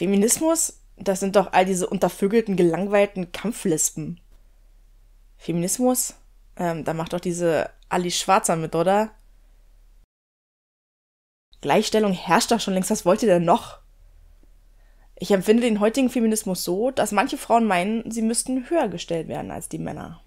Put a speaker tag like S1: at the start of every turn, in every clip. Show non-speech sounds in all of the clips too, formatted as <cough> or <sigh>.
S1: Feminismus, das sind doch all diese untervögelten, gelangweilten Kampflispen. Feminismus, ähm, da macht doch diese Ali Schwarzer mit, oder? Gleichstellung herrscht doch schon längst, was wollt ihr denn noch? Ich empfinde den heutigen Feminismus so, dass manche Frauen meinen, sie müssten höher gestellt werden als die Männer.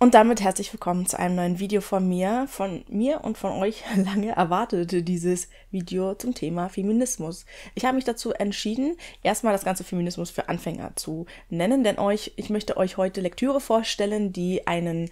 S1: Und damit herzlich willkommen zu einem neuen Video von mir, von mir und von euch <laughs> lange erwartete dieses Video zum Thema Feminismus. Ich habe mich dazu entschieden, erstmal das ganze Feminismus für Anfänger zu nennen, denn euch, ich möchte euch heute Lektüre vorstellen, die einen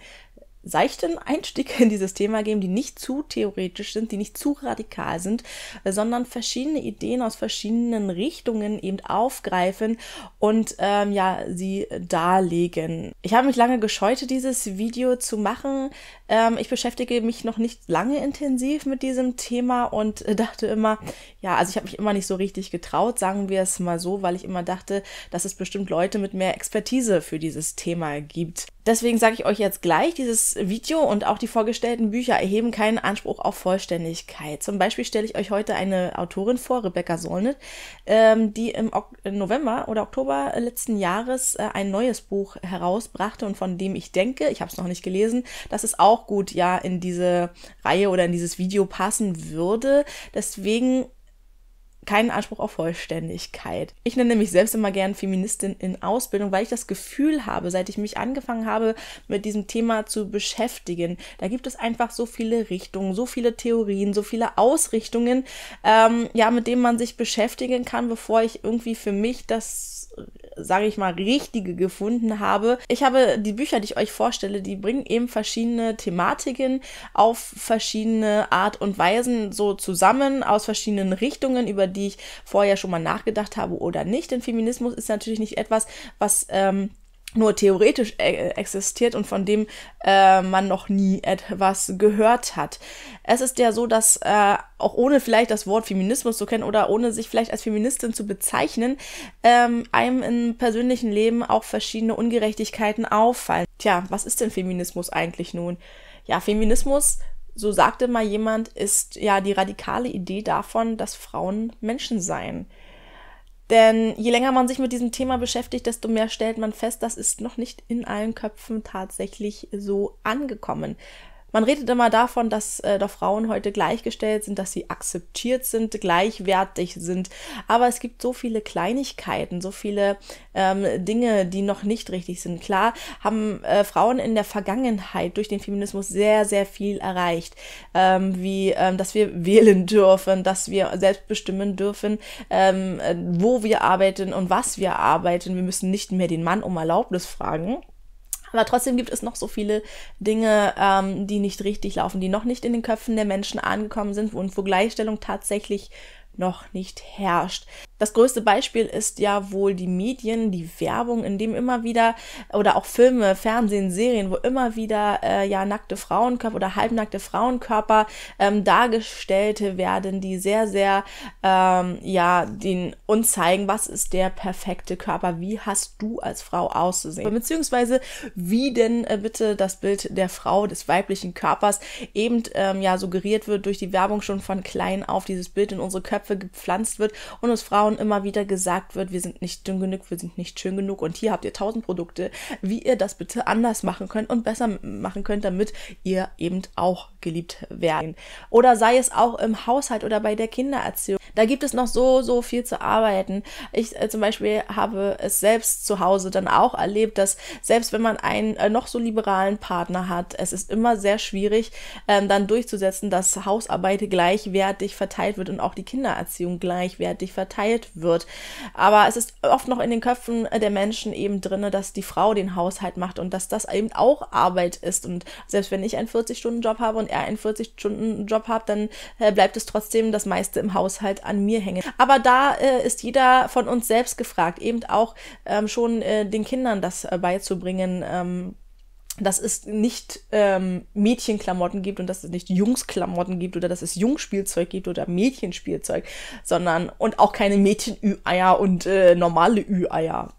S1: seichten Einstieg in dieses Thema geben, die nicht zu theoretisch sind, die nicht zu radikal sind, sondern verschiedene Ideen aus verschiedenen Richtungen eben aufgreifen und ähm, ja, sie darlegen. Ich habe mich lange gescheut, dieses Video zu machen. Ähm, ich beschäftige mich noch nicht lange intensiv mit diesem Thema und äh, dachte immer, ja, also ich habe mich immer nicht so richtig getraut, sagen wir es mal so, weil ich immer dachte, dass es bestimmt Leute mit mehr Expertise für dieses Thema gibt. Deswegen sage ich euch jetzt gleich, dieses Video und auch die vorgestellten Bücher erheben keinen Anspruch auf Vollständigkeit. Zum Beispiel stelle ich euch heute eine Autorin vor, Rebecca Solnit, ähm, die im ok äh, November oder Oktober letzten Jahres äh, ein neues Buch herausbrachte und von dem ich denke, ich habe es noch nicht gelesen, dass es auch gut ja in diese Reihe oder in dieses Video passen würde. Deswegen keinen Anspruch auf Vollständigkeit. Ich nenne mich selbst immer gern Feministin in Ausbildung, weil ich das Gefühl habe, seit ich mich angefangen habe, mit diesem Thema zu beschäftigen, da gibt es einfach so viele Richtungen, so viele Theorien, so viele Ausrichtungen, ähm, ja, mit denen man sich beschäftigen kann, bevor ich irgendwie für mich das sage ich mal, richtige gefunden habe. Ich habe die Bücher, die ich euch vorstelle, die bringen eben verschiedene Thematiken auf verschiedene Art und Weisen so zusammen aus verschiedenen Richtungen, über die ich vorher schon mal nachgedacht habe oder nicht. Denn Feminismus ist natürlich nicht etwas, was ähm, nur theoretisch äh, existiert und von dem äh, man noch nie etwas gehört hat. Es ist ja so, dass äh, auch ohne vielleicht das Wort Feminismus zu kennen oder ohne sich vielleicht als Feministin zu bezeichnen, ähm, einem im persönlichen Leben auch verschiedene Ungerechtigkeiten auffallen. Tja, was ist denn Feminismus eigentlich nun? Ja, Feminismus, so sagte mal jemand, ist ja die radikale Idee davon, dass Frauen Menschen seien. Denn je länger man sich mit diesem Thema beschäftigt, desto mehr stellt man fest, das ist noch nicht in allen Köpfen tatsächlich so angekommen. Man redet immer davon, dass äh, doch Frauen heute gleichgestellt sind, dass sie akzeptiert sind, gleichwertig sind. Aber es gibt so viele Kleinigkeiten, so viele ähm, Dinge, die noch nicht richtig sind. Klar haben äh, Frauen in der Vergangenheit durch den Feminismus sehr, sehr viel erreicht, ähm, wie ähm, dass wir wählen dürfen, dass wir selbst bestimmen dürfen, ähm, äh, wo wir arbeiten und was wir arbeiten. Wir müssen nicht mehr den Mann um Erlaubnis fragen aber trotzdem gibt es noch so viele Dinge, ähm, die nicht richtig laufen, die noch nicht in den Köpfen der Menschen angekommen sind und wo Gleichstellung tatsächlich noch nicht herrscht. Das größte Beispiel ist ja wohl die Medien, die Werbung, in dem immer wieder oder auch Filme, Fernsehen, Serien, wo immer wieder äh, ja nackte Frauenkörper oder halbnackte Frauenkörper ähm, dargestellt werden, die sehr sehr ähm, ja den uns zeigen, was ist der perfekte Körper, wie hast du als Frau auszusehen, beziehungsweise wie denn äh, bitte das Bild der Frau des weiblichen Körpers eben ähm, ja suggeriert wird durch die Werbung schon von klein auf dieses Bild in unsere Köpfe gepflanzt wird und uns Frauen Frauen immer wieder gesagt wird, wir sind nicht dünn genug, wir sind nicht schön genug und hier habt ihr tausend Produkte, wie ihr das bitte anders machen könnt und besser machen könnt, damit ihr eben auch geliebt werdet. Oder sei es auch im Haushalt oder bei der Kindererziehung. Da gibt es noch so, so viel zu arbeiten. Ich äh, zum Beispiel habe es selbst zu Hause dann auch erlebt, dass selbst wenn man einen äh, noch so liberalen Partner hat, es ist immer sehr schwierig, ähm, dann durchzusetzen, dass Hausarbeit gleichwertig verteilt wird und auch die Kindererziehung gleichwertig verteilt geteilt wird. Aber es ist oft noch in den Köpfen der Menschen eben drin, dass die Frau den Haushalt macht und dass das eben auch Arbeit ist. Und selbst wenn ich einen 40-Stunden-Job habe und er einen 40-Stunden-Job hat, dann äh, bleibt es trotzdem das meiste im Haushalt an mir hängen. Aber da äh, ist jeder von uns selbst gefragt, eben auch ähm, schon äh, den Kindern das beizubringen. Ähm, dass es nicht ähm, Mädchenklamotten gibt und dass es nicht Jungsklamotten gibt oder dass es Jungspielzeug gibt oder Mädchenspielzeug, sondern und auch keine Mädchen-Ü-Eier und äh, normale Ü-Eier.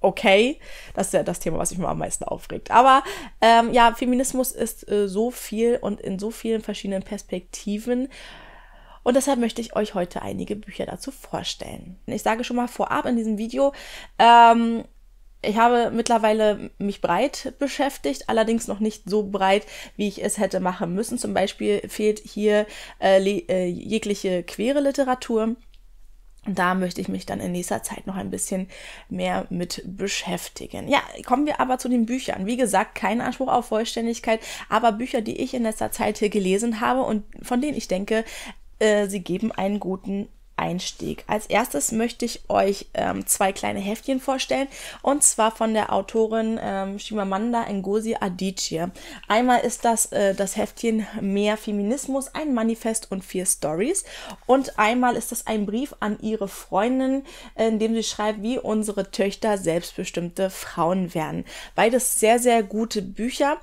S1: Okay, das ist ja das Thema, was mich am meisten aufregt. Aber ähm, ja, Feminismus ist äh, so viel und in so vielen verschiedenen Perspektiven. Und deshalb möchte ich euch heute einige Bücher dazu vorstellen. Ich sage schon mal vorab in diesem Video, ähm, ich habe mittlerweile mich breit beschäftigt, allerdings noch nicht so breit, wie ich es hätte machen müssen. Zum Beispiel fehlt hier äh, äh, jegliche queere Literatur. da möchte ich mich dann in nächster Zeit noch ein bisschen mehr mit beschäftigen. Ja, kommen wir aber zu den Büchern. Wie gesagt, kein Anspruch auf Vollständigkeit, aber Bücher, die ich in letzter Zeit hier gelesen habe und von denen ich denke, äh, sie geben einen guten Einstieg. Als erstes möchte ich euch ähm, zwei kleine Heftchen vorstellen und zwar von der Autorin ähm, Shimamanda Ngozi Adichie. Einmal ist das äh, das Heftchen Mehr Feminismus, ein Manifest und vier Stories und einmal ist das ein Brief an ihre Freundin, in dem sie schreibt, wie unsere Töchter selbstbestimmte Frauen werden. Beides sehr, sehr gute Bücher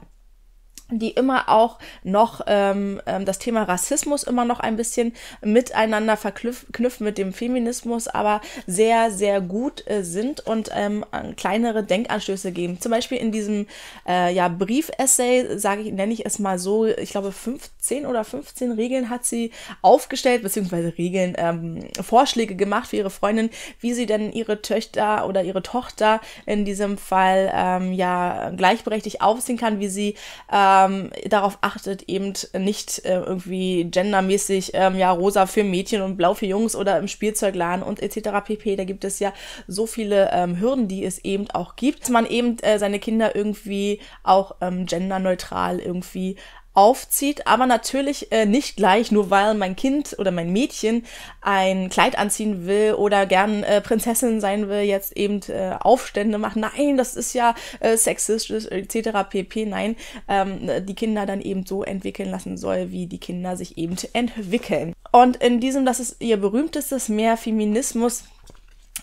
S1: die immer auch noch ähm, ähm, das Thema Rassismus immer noch ein bisschen miteinander verknüpfen mit dem Feminismus, aber sehr, sehr gut äh, sind und ähm, kleinere Denkanstöße geben. Zum Beispiel in diesem äh, ja, Brief-Essay, sage ich, nenne ich es mal so, ich glaube 15 oder 15 Regeln hat sie aufgestellt, beziehungsweise Regeln, ähm, Vorschläge gemacht für ihre Freundin, wie sie denn ihre Töchter oder ihre Tochter in diesem Fall ähm, ja gleichberechtigt aufziehen kann, wie sie äh, ähm, darauf achtet, eben nicht äh, irgendwie gendermäßig, ähm, ja, rosa für Mädchen und blau für Jungs oder im Spielzeugladen und etc. pp. Da gibt es ja so viele ähm, Hürden, die es eben auch gibt, dass man eben äh, seine Kinder irgendwie auch ähm, genderneutral irgendwie aufzieht, aber natürlich äh, nicht gleich, nur weil mein Kind oder mein Mädchen ein Kleid anziehen will oder gern äh, Prinzessin sein will, jetzt eben äh, Aufstände machen. Nein, das ist ja äh, sexistisch etc. pp. Nein, ähm, die Kinder dann eben so entwickeln lassen soll, wie die Kinder sich eben entwickeln. Und in diesem, das ist ihr berühmtestes Mehr Feminismus,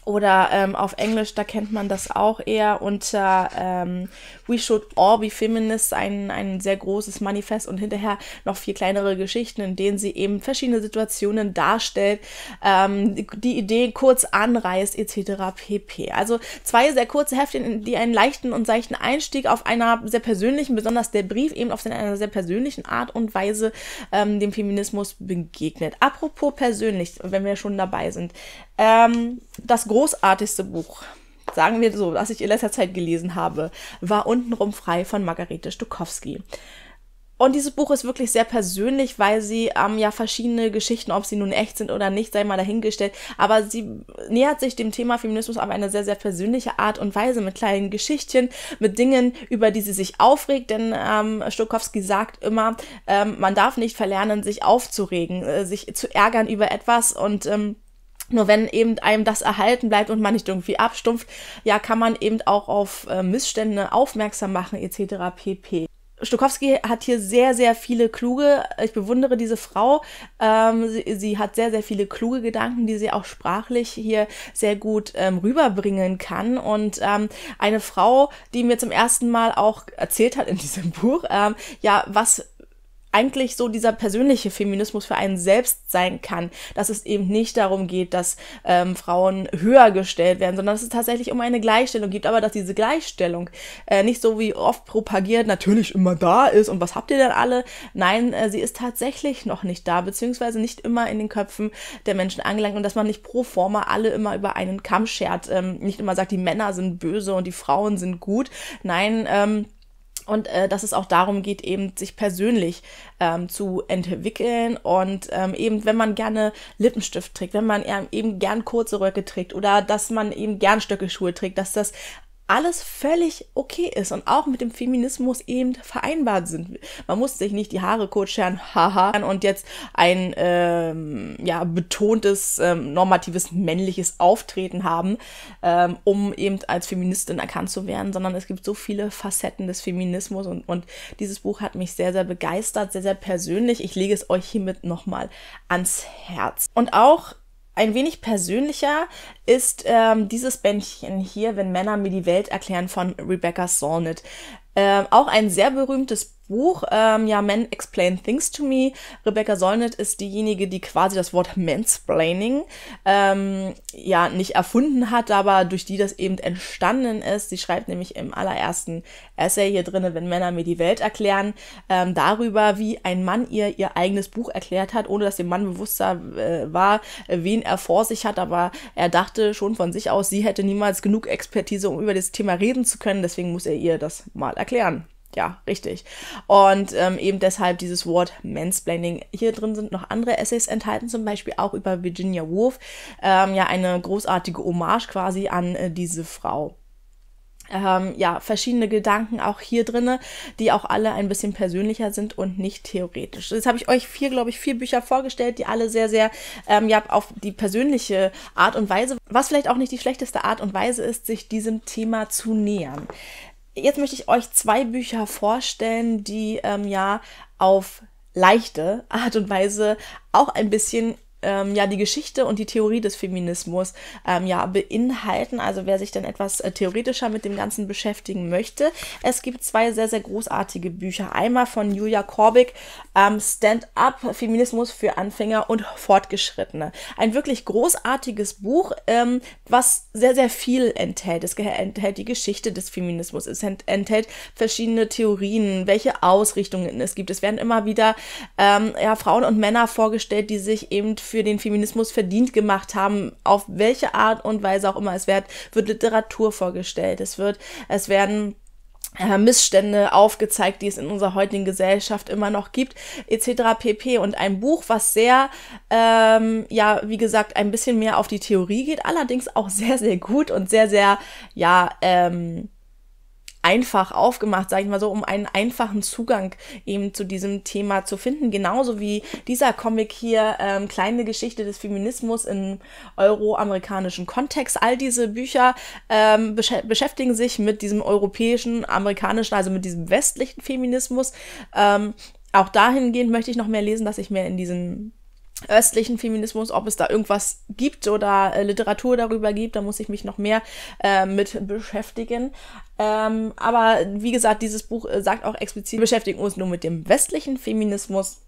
S1: oder ähm, auf Englisch, da kennt man das auch eher unter ähm, We Should All Be Feminists, ein, ein sehr großes Manifest und hinterher noch viel kleinere Geschichten, in denen sie eben verschiedene Situationen darstellt, ähm, die Ideen kurz anreißt etc. pp. Also zwei sehr kurze Heftchen, die einen leichten und seichten Einstieg auf einer sehr persönlichen, besonders der Brief eben auf einer sehr persönlichen Art und Weise ähm, dem Feminismus begegnet. Apropos persönlich, wenn wir schon dabei sind. Ähm, das große großartigste Buch, sagen wir so, das ich in letzter Zeit gelesen habe, war Untenrum frei von Margarete Stukowski. Und dieses Buch ist wirklich sehr persönlich, weil sie ähm, ja verschiedene Geschichten, ob sie nun echt sind oder nicht, sei mal dahingestellt. Aber sie nähert sich dem Thema Feminismus auf eine sehr, sehr persönliche Art und Weise mit kleinen Geschichtchen, mit Dingen, über die sie sich aufregt. Denn ähm, Stokowski sagt immer, ähm, man darf nicht verlernen, sich aufzuregen, äh, sich zu ärgern über etwas und ähm, nur wenn eben einem das erhalten bleibt und man nicht irgendwie abstumpft, ja, kann man eben auch auf äh, Missstände aufmerksam machen etc. pp. Stokowski hat hier sehr, sehr viele kluge, ich bewundere diese Frau, ähm, sie, sie, hat sehr, sehr viele kluge Gedanken, die sie auch sprachlich hier sehr gut ähm, rüberbringen kann. Und ähm, eine Frau, die mir zum ersten Mal auch erzählt hat in diesem <laughs> Buch, ähm, ja, was eigentlich so dieser persönliche Feminismus für einen selbst sein kann, dass es eben nicht darum geht, dass ähm, Frauen höher gestellt werden, sondern dass es tatsächlich um eine Gleichstellung geht, aber dass diese Gleichstellung äh, nicht so wie oft propagiert natürlich immer da ist und was habt ihr denn alle? Nein, äh, sie ist tatsächlich noch nicht da, beziehungsweise nicht immer in den Köpfen der Menschen angelangt und dass man nicht pro forma alle immer über einen Kamm schert, ähm, nicht immer sagt, die Männer sind böse und die Frauen sind gut. Nein, ähm, und äh, dass es auch darum geht, eben sich persönlich ähm, zu entwickeln und ähm, eben, wenn man gerne Lippenstift trägt, wenn man ähm, eben gern kurze Röcke trägt oder dass man eben gern Stöckelschuhe trägt, dass das alles völlig okay ist und auch mit dem Feminismus eben vereinbart sind. Man muss sich nicht die Haare kurz haha, und jetzt ein ähm, ja, betontes, ähm, normatives, männliches Auftreten haben, ähm, um eben als Feministin erkannt zu werden, sondern es gibt so viele Facetten des Feminismus und, und dieses Buch hat mich sehr, sehr begeistert, sehr, sehr persönlich. Ich lege es euch hiermit nochmal ans Herz. Und auch ein wenig persönlicher ist ähm, dieses Bändchen hier, Wenn Männer mir die Welt erklären von Rebecca Solnit. Ähm, auch ein sehr berühmtes Buch, ähm, ja, Men Explain Things to Me. Rebecca Solnit ist diejenige, die quasi das Wort Mansplaining ähm, ja nicht erfunden hat, aber durch die das eben entstanden ist. Sie schreibt nämlich im allerersten Essay hier drinne, wenn Männer mir die Welt erklären, ähm, darüber, wie ein Mann ihr ihr eigenes Buch erklärt hat, ohne dass dem Mann bewusst war, äh, wen er vor sich hat, aber er dachte schon von sich aus, sie hätte niemals genug Expertise, um über das Thema reden zu können, deswegen muss er ihr das mal erklären ja, richtig. Und ähm, eben deshalb dieses Wort Mansplaining. Hier drin sind noch andere Essays enthalten, zum Beispiel auch über Virginia Woolf. Ähm, ja, eine großartige Hommage quasi an äh, diese Frau. Ähm, ja, verschiedene Gedanken auch hier drinne, die auch alle ein bisschen persönlicher sind und nicht theoretisch. Jetzt habe ich euch vier, glaube ich, vier Bücher vorgestellt, die alle sehr, sehr ähm, ja, auf die persönliche Art und Weise, was vielleicht auch nicht die schlechteste Art und Weise ist, sich diesem Thema zu nähern jetzt möchte ich euch zwei Bücher vorstellen, die ähm, ja auf leichte Art und Weise auch ein bisschen ähm, ja die Geschichte und die Theorie des Feminismus ähm, ja beinhalten. Also wer sich dann etwas äh, theoretischer mit dem Ganzen beschäftigen möchte, es gibt zwei sehr sehr großartige Bücher. Einmal von Julia Korbig ähm, Stand Up Feminismus für Anfänger und Fortgeschrittene. Ein wirklich großartiges Buch, ähm, was sehr sehr viel enthält. Es enthält die Geschichte des Feminismus, es ent enthält verschiedene Theorien, welche Ausrichtungen es gibt. Es werden immer wieder ähm, ja Frauen und Männer vorgestellt, die sich eben für für den Feminismus verdient gemacht haben, auf welche Art und Weise auch immer. Es wird, wird Literatur vorgestellt, es wird, es werden äh, Missstände aufgezeigt, die es in unserer heutigen Gesellschaft immer noch gibt, etc. pp. Und ein Buch, was sehr, ähm, ja, wie gesagt, ein bisschen mehr auf die Theorie geht, allerdings auch <laughs> sehr, sehr gut und sehr, sehr, ja, ähm, einfach aufgemacht, sage ich mal so, um einen einfachen Zugang eben zu diesem Thema zu finden. Genauso wie dieser Comic hier, ähm, Kleine Geschichte des Feminismus im euroamerikanischen Kontext. All diese Bücher ähm, besch beschäftigen sich mit diesem europäischen, amerikanischen, also mit diesem westlichen Feminismus. Ähm, auch dahingehend möchte ich noch mehr lesen, dass ich mehr in diesen östlichen Feminismus, ob es da irgendwas gibt oder äh, Literatur darüber gibt, da muss ich mich noch mehr äh, mit beschäftigen. Ähm, aber wie gesagt, dieses Buch äh, sagt auch explizit, wir beschäftigen uns nur mit dem westlichen Feminismus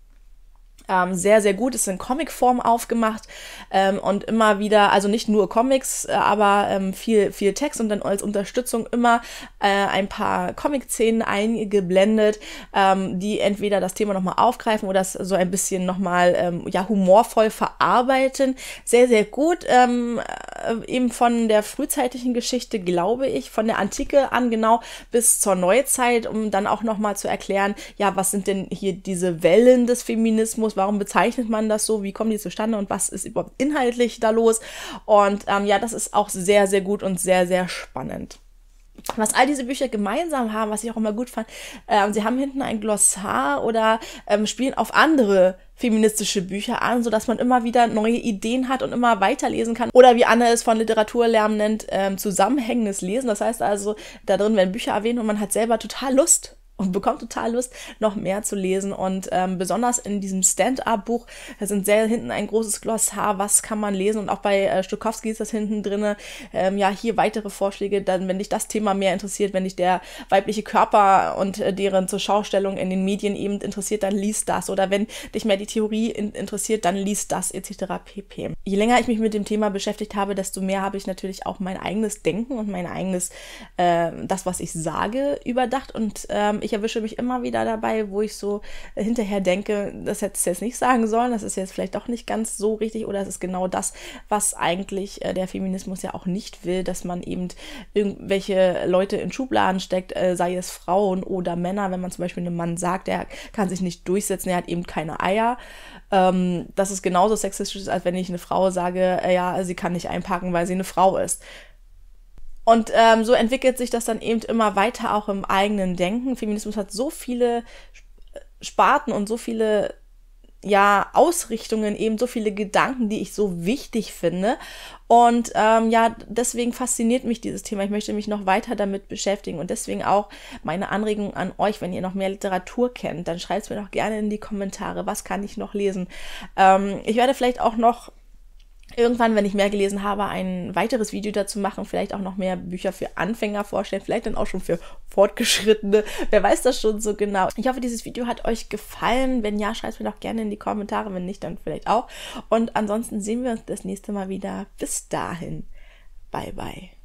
S1: ähm, sehr, sehr gut. Ist in Comicform aufgemacht ähm, und immer wieder, also nicht nur Comics, äh, aber ähm, viel, viel Text und dann als Unterstützung immer äh, ein paar Comic-Szenen eingeblendet, ähm, die entweder das Thema nochmal aufgreifen oder es so ein bisschen nochmal ähm, ja, humorvoll verarbeiten. Sehr, sehr gut. Ähm, äh, eben von der frühzeitlichen Geschichte, glaube ich, von der Antike an genau bis zur Neuzeit, um dann auch nochmal zu erklären, ja, was sind denn hier diese Wellen des Feminismus, warum bezeichnet man das so, wie kommen die zustande und was ist überhaupt inhaltlich da los? Und ähm, ja, das ist auch sehr, sehr gut und sehr, sehr spannend was all diese Bücher gemeinsam haben, was ich auch immer gut fand, ähm, sie haben hinten ein Glossar oder ähm, spielen auf andere feministische Bücher an, sodass man immer wieder neue Ideen hat und immer weiterlesen kann. Oder wie Anne es von Literaturlärm nennt, ähm, zusammenhängendes Lesen. Das heißt also, da drin werden Bücher erwähnt und man hat selber total Lust und bekommt total Lust, noch mehr zu lesen. Und ähm, besonders in diesem Stand-up-Buch sind sehr hinten ein großes Glossar, was kann man lesen. Und auch bei äh, Stokowski ist das hinten drin. Ähm, ja, hier weitere Vorschläge, dann, wenn dich das Thema mehr interessiert, wenn dich der weibliche Körper und äh, deren zur Schaustellung in den Medien eben interessiert, dann liest das. Oder wenn dich mehr die Theorie in interessiert, dann liest das etc. pp. Je länger ich mich mit dem Thema beschäftigt habe, desto mehr habe ich natürlich auch mein eigenes Denken und mein eigenes, äh, das, was ich sage, überdacht. Und ähm, ich ich erwische mich immer wieder dabei, wo ich so äh, hinterher denke, das hättest du jetzt nicht sagen sollen, das ist jetzt vielleicht doch nicht ganz so richtig oder es ist genau das, was eigentlich äh, der Feminismus ja auch nicht will, dass man eben irgendwelche Leute in Schubladen steckt, äh, sei es Frauen oder Männer, wenn man zum Beispiel einem Mann sagt, der kann sich nicht durchsetzen, er hat eben keine Eier, ähm, dass es genauso sexistisch als wenn ich eine Frau sage, äh, ja, sie kann nicht einpacken, weil sie eine Frau ist. Und ähm, so entwickelt sich das dann eben immer weiter auch im eigenen Denken. Feminismus hat so viele äh, Sparten und so viele ja, Ausrichtungen, eben so viele Gedanken, die ich so wichtig finde. Und ähm, ja, deswegen fasziniert mich dieses Thema. Ich möchte mich noch weiter damit beschäftigen und deswegen auch meine Anregung an euch, wenn ihr noch mehr Literatur kennt, dann schreibt es mir doch gerne in die Kommentare, was kann ich noch lesen. Ähm, ich werde vielleicht auch noch irgendwann, wenn ich mehr gelesen habe, ein weiteres Video dazu machen, vielleicht auch noch mehr Bücher für Anfänger vorstellen, vielleicht dann auch schon für Fortgeschrittene. <laughs> Wer weiß das schon so genau. Ich hoffe, dieses Video hat euch gefallen. Wenn ja, schreibt es mir doch gerne in die Kommentare. Wenn nicht, dann vielleicht auch. Und ansonsten sehen wir uns das nächste Mal wieder. Bis dahin. Bye, bye.